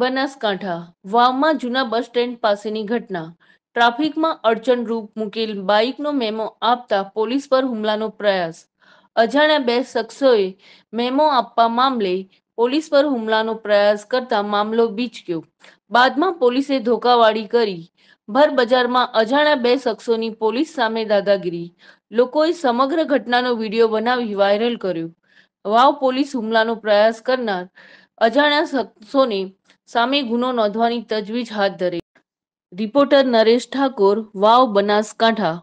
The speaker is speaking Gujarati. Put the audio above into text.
બનાસકાંઠા વાવમાં જૂના બસ સ્ટેન્ડ પાસેની ઘટના ટ્રાફિકમાં અડચણરૂપ મુકેલ બાઇકનો મેમો આપતા પોલીસ પર હુમલાનો પ્રયાસ અજાણ્યા બે શખ્સોએ મેમો આપવા મામલે પોલીસ પર હુમલાનો પ્રયાસ કરતા મામલો બીચક્યો બાદમાં પોલીસે ધોકાવાળી કરી ભર બજારમાં અજાણ્યા બે શખ્સોની પોલીસ સામે દાદાગીરી લોકોએ સમગ્ર ઘટનાનો વિડીયો બનાવી વાયરલ કર્યો વાવ પોલીસ હુમલાનો પ્રયાસ કરનાર અજાણ્યા શખ્સોને સામે ગુનો નોંધવાની તજવીજ હાથ ધરી રિપોર્ટર નરેશ ઠાકોર વાવ બનાસકાંઠા